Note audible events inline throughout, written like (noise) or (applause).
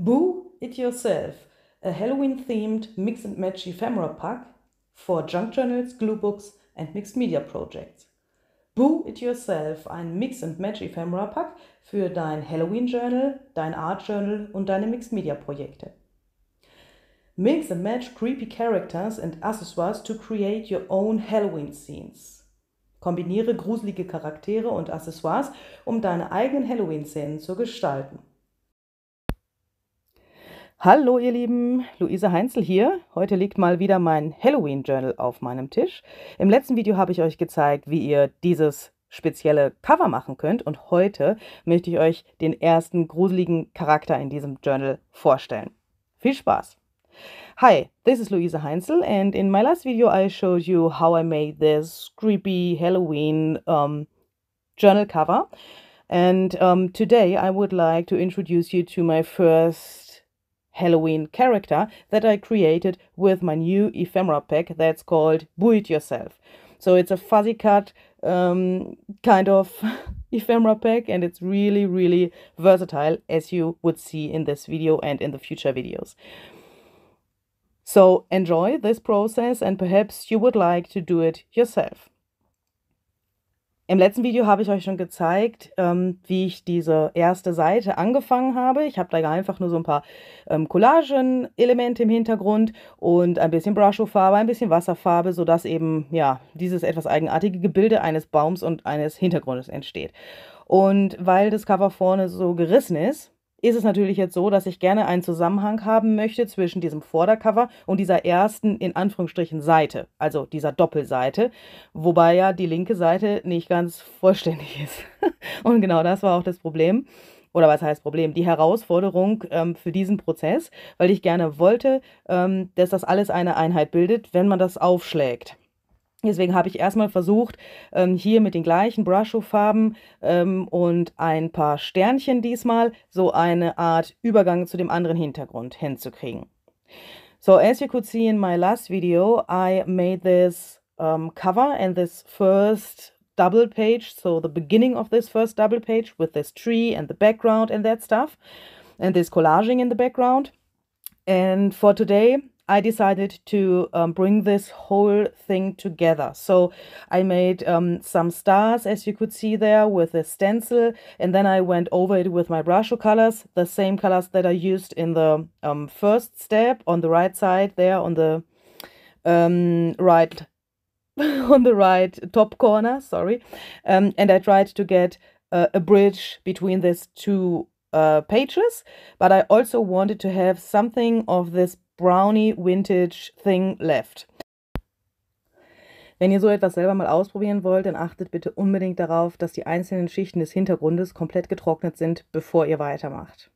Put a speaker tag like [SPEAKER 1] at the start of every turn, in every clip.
[SPEAKER 1] Boo It Yourself, a Halloween-themed Mix and Match Ephemera Pack for Junk Journals, Glue Books and Mixed Media Projects. Boo It Yourself, ein Mix and Match Ephemera Pack für dein Halloween Journal, dein Art Journal und deine Mixed Media Projekte. Mix and match creepy characters and accessoires to create your own Halloween scenes. Kombiniere gruselige Charaktere und Accessoires, um deine eigenen Halloween-Szenen zu gestalten. Hallo ihr Lieben, Luise Heinzel hier. Heute liegt mal wieder mein Halloween Journal auf meinem Tisch. Im letzten Video habe ich euch gezeigt, wie ihr dieses spezielle Cover machen könnt und heute möchte ich euch den ersten gruseligen Charakter in diesem Journal vorstellen. Viel Spaß! Hi, this is Luise Heinzel, and in my last video I showed you how I made this creepy Halloween um, journal cover. And um, today I would like to introduce you to my first Halloween character that I created with my new ephemera pack that's called Do It Yourself. So it's a fuzzy cut um, kind of (laughs) ephemera pack and it's really, really versatile as you would see in this video and in the future videos. So enjoy this process and perhaps you would like to do it yourself. Im letzten Video habe ich euch schon gezeigt, ähm, wie ich diese erste Seite angefangen habe. Ich habe da einfach nur so ein paar ähm, Collagen-Elemente im Hintergrund und ein bisschen Brushofarbe, ein bisschen Wasserfarbe, sodass eben ja dieses etwas eigenartige Gebilde eines Baums und eines Hintergrundes entsteht. Und weil das Cover vorne so gerissen ist, ist es natürlich jetzt so, dass ich gerne einen Zusammenhang haben möchte zwischen diesem Vordercover und dieser ersten, in Anführungsstrichen, Seite, also dieser Doppelseite, wobei ja die linke Seite nicht ganz vollständig (laughs) ist. und genau das war auch das Problem. Oder was heißt Problem? Die Herausforderung ähm, für diesen Prozess, weil ich gerne wollte, ähm, dass das alles eine Einheit bildet, wenn man das aufschlägt. Deswegen habe ich erstmal versucht, ähm, hier mit den gleichen Brusho-Farben ähm, und ein paar Sternchen diesmal so eine Art Übergang zu dem anderen Hintergrund hinzukriegen. So, as you could see in my last video, I made this um, ähm, cover and this first double page, so the beginning of this first double page with this tree and the background and that stuff, and this collaging in the background. And for today, I decided to um, bring this whole thing together. So I made um, some stars, as you could see there, with a stencil, and then I went over it with my brush colors, the same colors that I used in the um, first step on the right side there on the um, right (laughs) on the right top corner, sorry. Um, and I tried to get uh, a bridge between these two uh, pages, but I also wanted to have something of this Brownie Vintage Thing left. Wenn ihr so etwas selber mal ausprobieren wollt, dann achtet bitte unbedingt darauf, dass die einzelnen Schichten des Hintergrundes komplett getrocknet sind, bevor ihr weitermacht.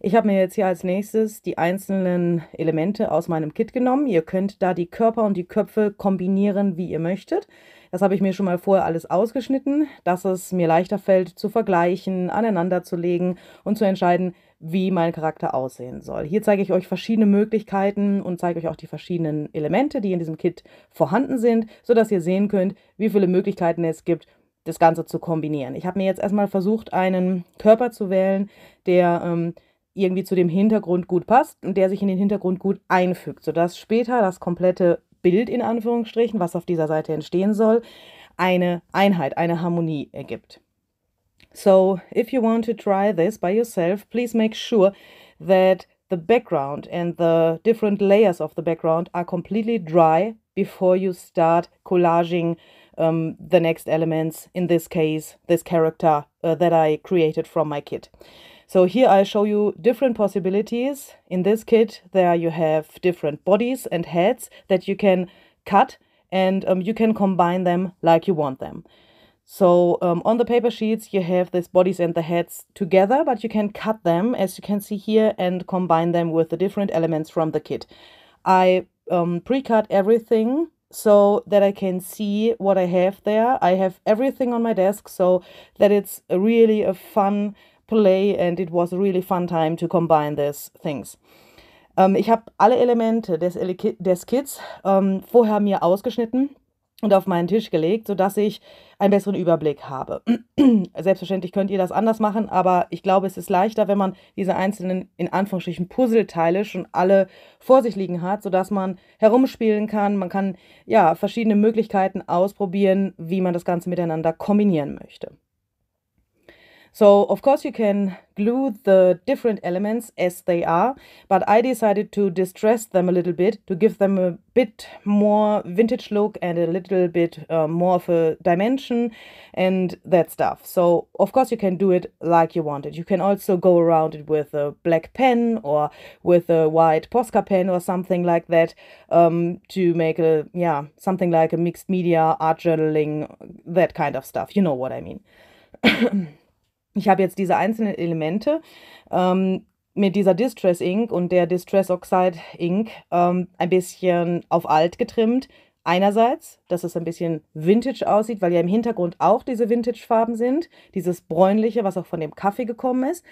[SPEAKER 1] Ich habe mir jetzt hier als nächstes die einzelnen Elemente aus meinem Kit genommen. Ihr könnt da die Körper und die Köpfe kombinieren, wie ihr möchtet. Das habe ich mir schon mal vorher alles ausgeschnitten, dass es mir leichter fällt zu vergleichen, aneinander zu legen und zu entscheiden, wie mein Charakter aussehen soll. Hier zeige ich euch verschiedene Möglichkeiten und zeige euch auch die verschiedenen Elemente, die in diesem Kit vorhanden sind, sodass ihr sehen könnt, wie viele Möglichkeiten es gibt, das Ganze zu kombinieren. Ich habe mir jetzt erstmal versucht, einen Körper zu wählen, der ähm, irgendwie zu dem Hintergrund gut passt und der sich in den Hintergrund gut einfügt, sodass später das komplette Bild in Anführungsstrichen, was auf dieser Seite entstehen soll, eine Einheit, eine Harmonie ergibt. So, if you want to try this by yourself, please make sure that the background and the different layers of the background are completely dry before you start collaging um, the next elements, in this case, this character uh, that I created from my kit. So here I show you different possibilities. In this kit, there you have different bodies and heads that you can cut and um, you can combine them like you want them. So um, on the paper sheets, you have these bodies and the heads together, but you can cut them, as you can see here, and combine them with the different elements from the kit. I um, pre-cut everything so that I can see what I have there. I have everything on my desk so that it's really a fun play and it was a really fun time to combine these things. Ähm, ich habe alle Elemente des, Ele des Kits ähm, vorher mir ausgeschnitten und auf meinen Tisch gelegt, sodass ich einen besseren Überblick habe. (clears throat) Selbstverständlich könnt ihr das anders machen, aber ich glaube, es ist leichter, wenn man diese einzelnen, in Anführungsstrichen, Puzzleteile schon alle vor sich liegen hat, sodass man herumspielen kann. Man kann ja verschiedene Möglichkeiten ausprobieren, wie man das Ganze miteinander kombinieren möchte. So of course you can glue the different elements as they are, but I decided to distress them a little bit to give them a bit more vintage look and a little bit uh, more of a dimension and that stuff. So of course you can do it like you want it. You can also go around it with a black pen or with a white Posca pen or something like that um, to make a, yeah, something like a mixed media, art journaling, that kind of stuff. You know what I mean. (clears throat) ich habe jetzt diese einzelnen Elemente ähm, mit dieser Distress Ink und der Distress Oxide Ink ähm, ein bisschen auf alt getrimmt. Einerseits, dass es ein bisschen vintage aussieht, weil ja im Hintergrund auch diese Vintage-Farben sind, dieses bräunliche, was auch von dem Kaffee gekommen ist.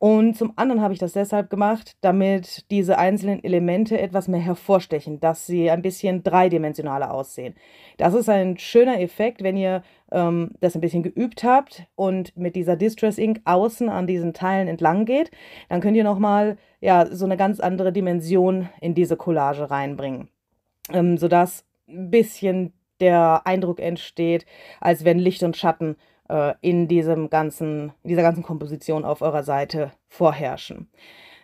[SPEAKER 1] Und zum anderen habe ich das deshalb gemacht, damit diese einzelnen Elemente etwas mehr hervorstechen, dass sie ein bisschen dreidimensionaler aussehen. Das ist ein schöner Effekt, wenn ihr ähm, das ein bisschen geübt habt und mit dieser Distress Ink außen an diesen Teilen entlang geht. Dann könnt ihr nochmal ja, so eine ganz andere Dimension in diese Collage reinbringen, ähm, sodass ein bisschen der Eindruck entsteht, als wenn Licht und Schatten äh, in, diesem ganzen, in dieser ganzen Komposition auf eurer Seite vorherrschen.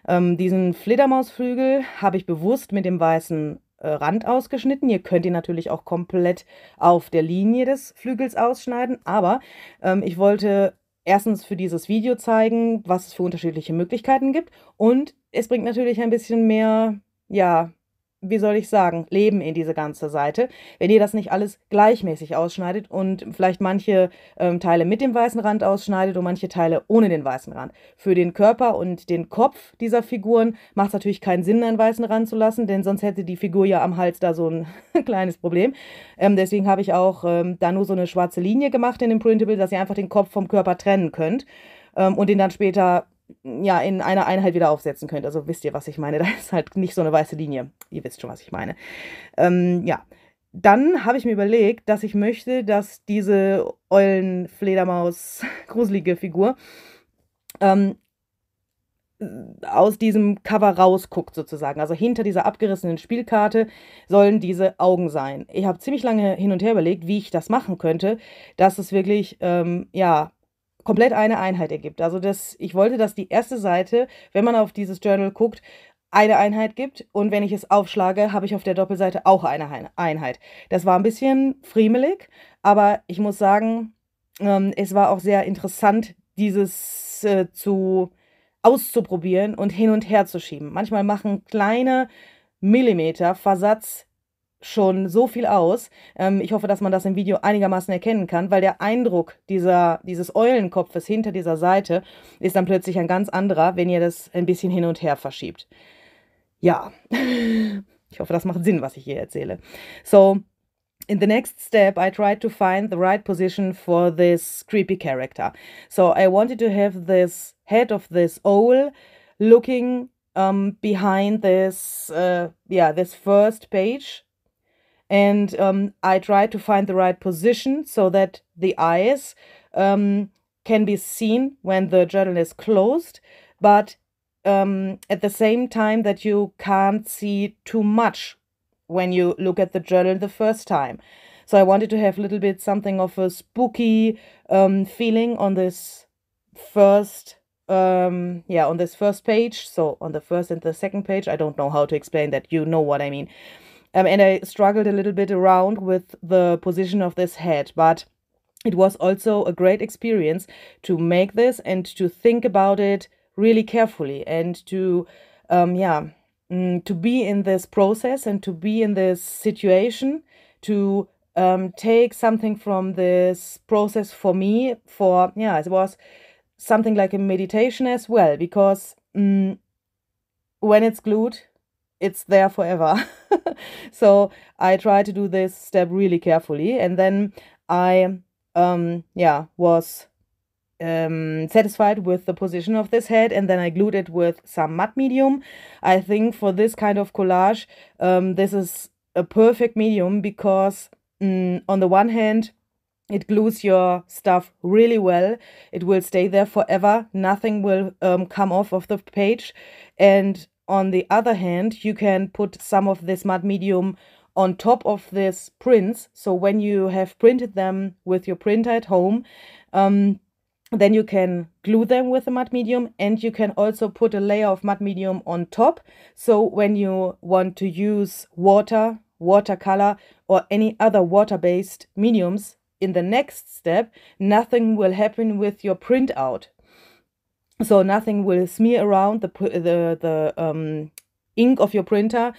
[SPEAKER 1] Ähm, diesen Fledermausflügel habe ich bewusst mit dem weißen äh, Rand ausgeschnitten. Ihr könnt ihn natürlich auch komplett auf der Linie des Flügels ausschneiden, aber ähm, ich wollte erstens für dieses Video zeigen, was es für unterschiedliche Möglichkeiten gibt und es bringt natürlich ein bisschen mehr, ja, wie soll ich sagen, Leben in diese ganze Seite, wenn ihr das nicht alles gleichmäßig ausschneidet und vielleicht manche ähm, Teile mit dem weißen Rand ausschneidet und manche Teile ohne den weißen Rand. Für den Körper und den Kopf dieser Figuren macht es natürlich keinen Sinn, einen weißen Rand zu lassen, denn sonst hätte die Figur ja am Hals da so ein (laughs) kleines Problem. Ähm, deswegen habe ich auch ähm, da nur so eine schwarze Linie gemacht in dem Printable, dass ihr einfach den Kopf vom Körper trennen könnt ähm, und den dann später ja, in einer Einheit wieder aufsetzen könnt. Also wisst ihr, was ich meine. (laughs) Da ist halt nicht so eine weiße Linie. Ihr wisst schon, was ich meine. Ähm, ja. Dann habe ich mir überlegt, dass ich möchte, dass diese Eulen-Fledermaus gruselige Figur ähm, aus diesem Cover rausguckt, sozusagen. Also hinter dieser abgerissenen Spielkarte sollen diese Augen sein. Ich habe ziemlich lange hin und her überlegt, wie ich das machen könnte, dass es wirklich, ähm, ja, komplett eine Einheit ergibt. Also das, ich wollte, dass die erste Seite, wenn man auf dieses Journal guckt, eine Einheit gibt und wenn ich es aufschlage, habe ich auf der Doppelseite auch eine Einheit. Das war ein bisschen friemelig, aber ich muss sagen, ähm, es war auch sehr interessant, dieses äh, zu auszuprobieren und hin und her zu schieben. Manchmal machen kleine Millimeter Versatz schon so viel aus. Ähm, ich hoffe, dass man das im Video einigermaßen erkennen kann, weil der Eindruck dieser, dieses Eulenkopfes hinter dieser Seite ist dann plötzlich ein ganz anderer, wenn ihr das ein bisschen hin und her verschiebt. Ja, (laughs) ich hoffe, das macht Sinn, was ich hier erzähle. So, in the next step, I tried to find the right position for this creepy character. So I wanted to have this head of this owl looking um, behind this, uh, yeah, this first page and um, I try to find the right position so that the eyes um, can be seen when the journal is closed, but um, at the same time that you can't see too much when you look at the journal the first time. So I wanted to have a little bit something of a spooky um, feeling on this first um yeah on this first page so on the first and the second page i don't know how to explain that you know what i mean um, and I struggled a little bit around with the position of this head, but it was also a great experience to make this and to think about it really carefully and to, um, yeah, mm, to be in this process and to be in this situation to um, take something from this process for me for yeah it was something like a meditation as well because mm, when it's glued it's there forever. (laughs) so I try to do this step really carefully. And then I, um, yeah, was um, satisfied with the position of this head and then I glued it with some matte medium. I think for this kind of collage, um, this is a perfect medium because mm, on the one hand, it glues your stuff really well. It will stay there forever. Nothing will um, come off of the page. And on the other hand, you can put some of this mud medium on top of these prints. So when you have printed them with your printer at home, um, then you can glue them with the mud medium and you can also put a layer of mud medium on top. So when you want to use water, watercolor or any other water-based mediums in the next step, nothing will happen with your printout So nothing will smear around the the the um, ink of your printer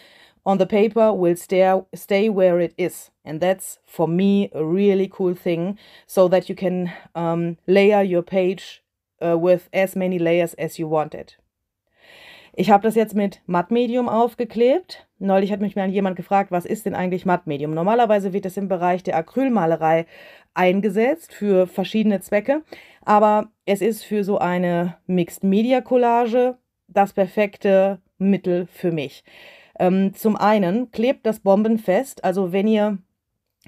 [SPEAKER 1] on the paper will stay stay where it is, and that's for me a really cool thing, so that you can um, layer your page uh, with as many layers as you want it. Ich habe das jetzt mit matt medium aufgeklebt. Neulich hat mich mal jemand gefragt, was ist denn eigentlich matt medium Normalerweise wird es im Bereich der Acrylmalerei eingesetzt für verschiedene Zwecke. Aber es ist für so eine Mixed-Media-Collage das perfekte Mittel für mich. Ähm, zum einen klebt das bombenfest, also wenn ihr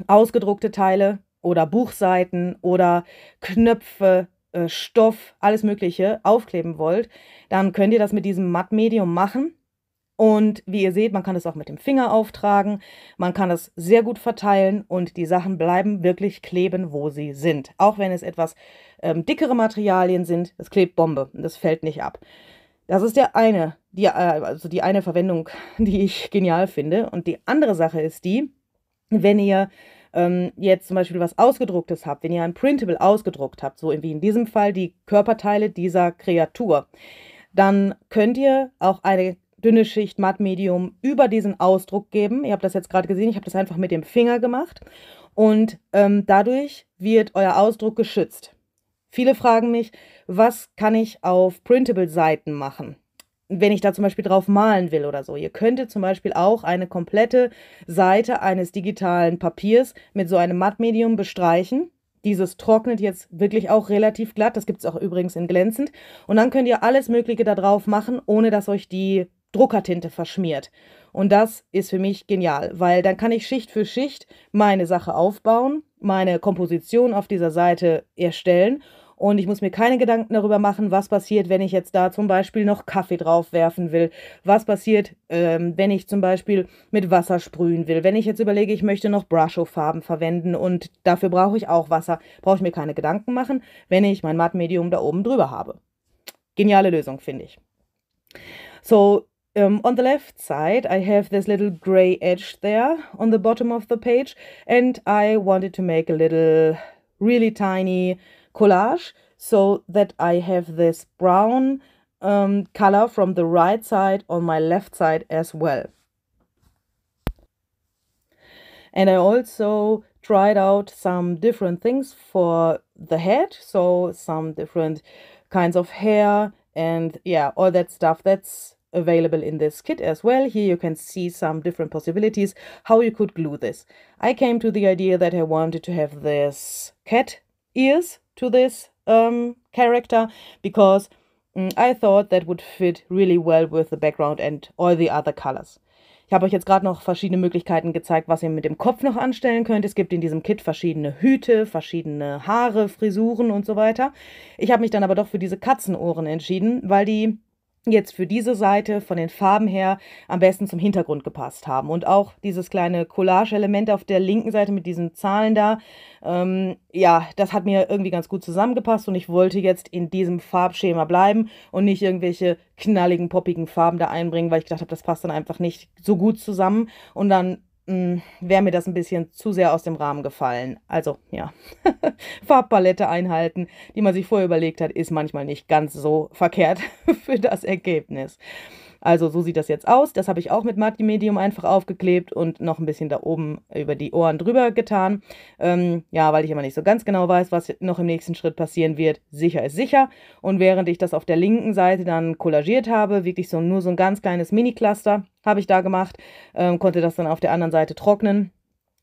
[SPEAKER 1] ausgedruckte Teile oder Buchseiten oder Knöpfe, äh, Stoff, alles Mögliche aufkleben wollt, dann könnt ihr das mit diesem Matt Medium machen. Und wie ihr seht, man kann es auch mit dem Finger auftragen, man kann es sehr gut verteilen und die Sachen bleiben wirklich kleben, wo sie sind. Auch wenn es etwas ähm, dickere Materialien sind, es klebt Bombe und das fällt nicht ab. Das ist der eine, die, äh, also die eine Verwendung, (laughs) die ich genial finde. Und die andere Sache ist die, wenn ihr ähm, jetzt zum Beispiel was Ausgedrucktes habt, wenn ihr ein Printable ausgedruckt habt, so wie in diesem Fall die Körperteile dieser Kreatur, dann könnt ihr auch eine dünne Schicht, matt, medium über diesen Ausdruck geben. Ihr habt das jetzt gerade gesehen, ich habe das einfach mit dem Finger gemacht. Und ähm, dadurch wird euer Ausdruck geschützt. Viele fragen mich, was kann ich auf Printable-Seiten machen? wenn ich da zum Beispiel drauf malen will oder so. Ihr könntet zum Beispiel auch eine komplette Seite eines digitalen Papiers mit so einem Mattmedium bestreichen. Dieses trocknet jetzt wirklich auch relativ glatt. Das gibt es auch übrigens in glänzend. Und dann könnt ihr alles Mögliche da drauf machen, ohne dass euch die Druckertinte verschmiert. Und das ist für mich genial, weil dann kann ich Schicht für Schicht meine Sache aufbauen, meine Komposition auf dieser Seite erstellen und ich muss mir keine Gedanken darüber machen, was passiert, wenn ich jetzt da zum Beispiel noch Kaffee drauf werfen will, was passiert, ähm, wenn ich zum Beispiel mit Wasser sprühen will, wenn ich jetzt überlege, ich möchte noch Brusho-Farben verwenden und dafür brauche ich auch Wasser, brauche ich mir keine Gedanken machen, wenn ich mein Mattmedium da oben drüber habe. Geniale Lösung, finde ich. So, Um, on the left side, I have this little gray edge there on the bottom of the page, and I wanted to make a little really tiny collage so that I have this brown um, color from the right side on my left side as well. And I also tried out some different things for the head, so some different kinds of hair and yeah, all that stuff. That's available in this kit as well. Here you can see some different possibilities how you could glue this. I came to the idea that I wanted to have this cat ears to this um, character because mm, I thought that would fit really well with the background and all the other colors. Ich habe euch jetzt gerade noch verschiedene Möglichkeiten gezeigt, was ihr mit dem Kopf noch anstellen könnt. Es gibt in diesem Kit verschiedene Hüte, verschiedene Haare, Frisuren und so weiter. Ich habe mich dann aber doch für diese Katzenohren entschieden, weil die jetzt für diese Seite von den Farben her am besten zum Hintergrund gepasst haben. Und auch dieses kleine Collage-Element auf der linken Seite mit diesen Zahlen da, ähm, ja, das hat mir irgendwie ganz gut zusammengepasst und ich wollte jetzt in diesem Farbschema bleiben und nicht irgendwelche knalligen, poppigen Farben da einbringen, weil ich gedacht habe, das passt dann einfach nicht so gut zusammen. Und dann hm, wäre mir das ein bisschen zu sehr aus dem Rahmen gefallen. Also ja, (laughs) Farbpalette einhalten, die man sich vorher überlegt hat, ist manchmal nicht ganz so verkehrt (laughs) für das Ergebnis. Also so sieht das jetzt aus. Das habe ich auch mit Matti Medium einfach aufgeklebt und noch ein bisschen da oben über die Ohren drüber getan. Ähm, ja, weil ich immer nicht so ganz genau weiß, was noch im nächsten Schritt passieren wird. Sicher ist sicher. Und während ich das auf der linken Seite dann kollagiert habe, wirklich so nur so ein ganz kleines Mini-Cluster habe ich da gemacht, ähm, konnte das dann auf der anderen Seite trocknen.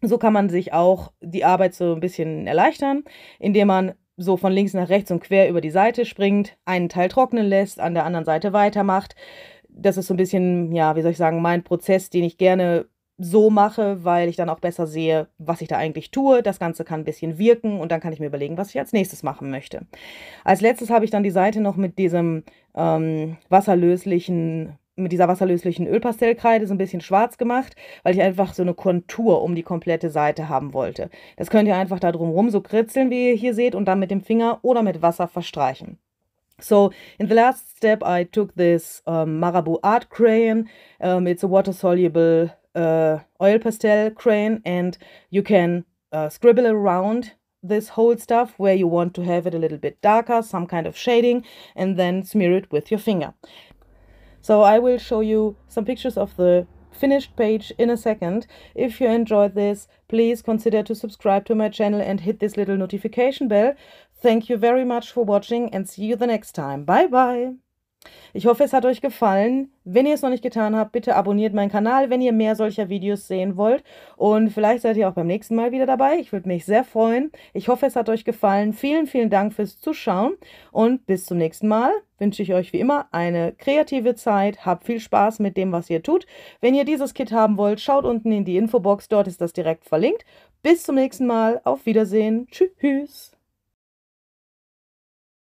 [SPEAKER 1] So kann man sich auch die Arbeit so ein bisschen erleichtern, indem man so von links nach rechts und quer über die Seite springt, einen Teil trocknen lässt, an der anderen Seite weitermacht, das ist so ein bisschen, ja, wie soll ich sagen, mein Prozess, den ich gerne so mache, weil ich dann auch besser sehe, was ich da eigentlich tue. Das Ganze kann ein bisschen wirken und dann kann ich mir überlegen, was ich als nächstes machen möchte. Als letztes habe ich dann die Seite noch mit diesem ähm, wasserlöslichen mit dieser wasserlöslichen Ölpastellkreide so ein bisschen schwarz gemacht, weil ich einfach so eine Kontur um die komplette Seite haben wollte. Das könnt ihr einfach da drumherum so kritzeln, wie ihr hier seht, und dann mit dem Finger oder mit Wasser verstreichen. So in the last step, I took this um, Marabu art crayon. Um, it's a water-soluble uh, oil pastel crayon and you can uh, scribble around this whole stuff where you want to have it a little bit darker, some kind of shading, and then smear it with your finger. So I will show you some pictures of the finished page in a second. If you enjoyed this, please consider to subscribe to my channel and hit this little notification bell Thank you very much for watching and see you the next time. Bye bye. Ich hoffe, es hat euch gefallen. Wenn ihr es noch nicht getan habt, bitte abonniert meinen Kanal, wenn ihr mehr solcher Videos sehen wollt. Und vielleicht seid ihr auch beim nächsten Mal wieder dabei. Ich würde mich sehr freuen. Ich hoffe, es hat euch gefallen. Vielen, vielen Dank fürs Zuschauen. Und bis zum nächsten Mal wünsche ich euch wie immer eine kreative Zeit. Habt viel Spaß mit dem, was ihr tut. Wenn ihr dieses Kit haben wollt, schaut unten in die Infobox. Dort ist das direkt verlinkt. Bis zum nächsten Mal. Auf Wiedersehen. Tschüss.